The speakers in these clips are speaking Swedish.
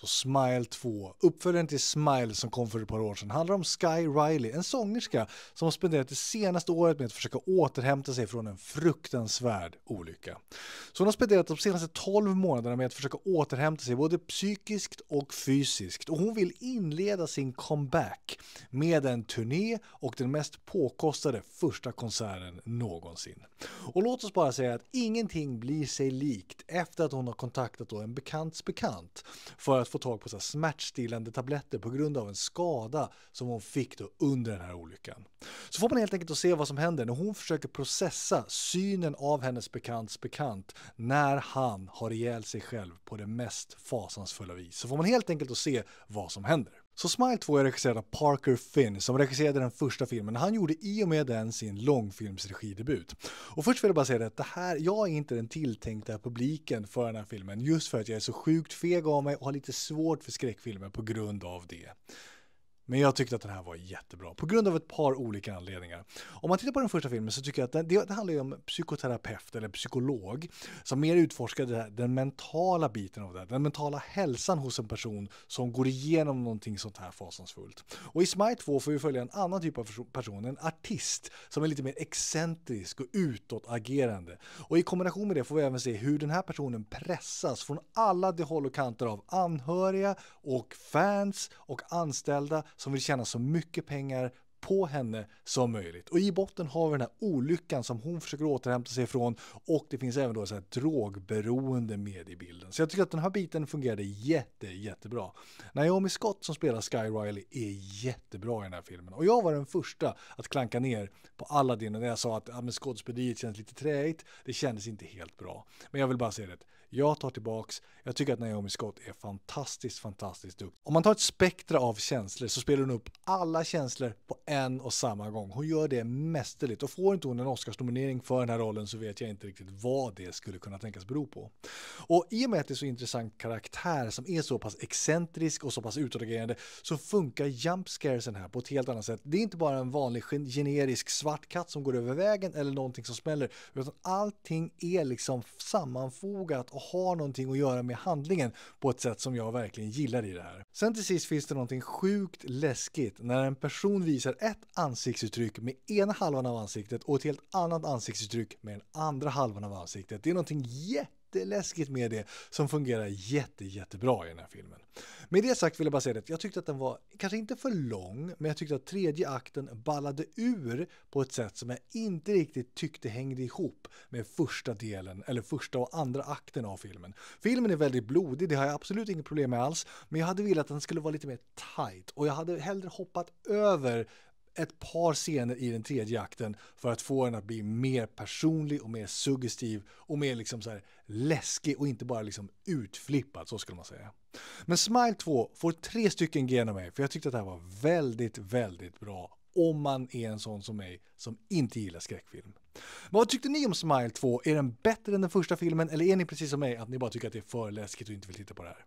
Så Smile 2, uppföljaren till Smile som kom för ett par år sedan, handlar om Sky Riley, en sångerska som har spenderat det senaste året med att försöka återhämta sig från en fruktansvärd olycka. Så hon har spenderat de senaste 12 månaderna med att försöka återhämta sig både psykiskt och fysiskt och hon vill inleda sin comeback med en turné och den mest påkostade första konserten någonsin. Och låt oss bara säga att ingenting blir sig likt efter att hon har kontaktat en bekants bekant för att lyckats få tag på så smärtstillande tabletter på grund av en skada som hon fick under den här olyckan. Så får man helt enkelt att se vad som händer när hon försöker processa synen av hennes bekants bekant när han har ihjäl sig själv på det mest fasansfulla vis. Så får man helt enkelt att se vad som händer. Så Smile 2 är regisserad av Parker Finn som regisserade den första filmen. Han gjorde i och med den sin långfilmsregidebut. Och först vill jag bara säga att det här, jag är inte den tilltänkta publiken för den här filmen just för att jag är så sjukt feg av mig och har lite svårt för skräckfilmer på grund av det. Men jag tyckte att den här var jättebra på grund av ett par olika anledningar. Om man tittar på den första filmen så tycker jag att den, det, det handlar om psykoterapeut eller psykolog som mer utforskade här, den mentala biten av det, här, den mentala hälsan hos en person som går igenom någonting sånt här fasansfullt. Och i Smile 2 får vi följa en annan typ av person, en artist som är lite mer excentrisk och utåtagerande. Och i kombination med det får vi även se hur den här personen pressas från alla de håll och kanter av anhöriga och fans och anställda som vill tjäna så mycket pengar på henne som möjligt. Och i botten har vi den här olyckan som hon försöker återhämta sig ifrån och det finns även då så här drogberoende med i bilden. Så jag tycker att den här biten fungerade jätte, jättebra. Naomi Scott som spelar Sky Riley är jättebra i den här filmen och jag var den första att klanka ner på Aladdin när jag sa att ja, skådespeleriet känns lite träigt, det kändes inte helt bra. Men jag vill bara säga det, jag tar tillbaks, jag tycker att Naomi Scott är fantastiskt, fantastiskt duktig. Om man tar ett spektra av känslor så spelar hon upp alla känslor på en och samma gång. Hon gör det mästerligt och får inte hon en Oscarsnominering för den här rollen så vet jag inte riktigt vad det skulle kunna tänkas bero på. Och i och med att det är så intressant karaktär som är så pass excentrisk och så pass utåtagerande så funkar JumpScaresen här på ett helt annat sätt. Det är inte bara en vanlig generisk svart katt som går över vägen eller någonting som smäller utan allting är liksom sammanfogat och har någonting att göra med handlingen på ett sätt som jag verkligen gillar i det här. Sen till sist finns det någonting sjukt läskigt när en person visar ett ansiktsuttryck med ena halvan av ansiktet och ett helt annat ansiktsuttryck med den andra halvan av ansiktet. Det är någonting jätteläskigt med det som fungerar jätte, jättebra i den här filmen. Med det sagt vill jag bara säga att jag tyckte att den var, kanske inte för lång, men jag tyckte att tredje akten ballade ur på ett sätt som jag inte riktigt tyckte hängde ihop med första delen, eller första och andra akten av filmen. Filmen är väldigt blodig, det har jag absolut inget problem med alls, men jag hade velat att den skulle vara lite mer tight och jag hade hellre hoppat över ett par scener i den tredje akten för att få den att bli mer personlig och mer suggestiv och mer liksom så här läskig och inte bara liksom utflippad, så skulle man säga. Men Smile 2 får tre stycken G av mig, för jag tyckte att det här var väldigt, väldigt bra om man är en sån som mig som inte gillar skräckfilm. Men vad tyckte ni om Smile 2? Är den bättre än den första filmen eller är ni precis som mig att ni bara tycker att det är för läskigt och inte vill titta på det här?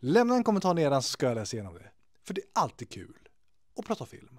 Lämna en kommentar nedan så ska jag läsa igenom det. För det är alltid kul att prata film.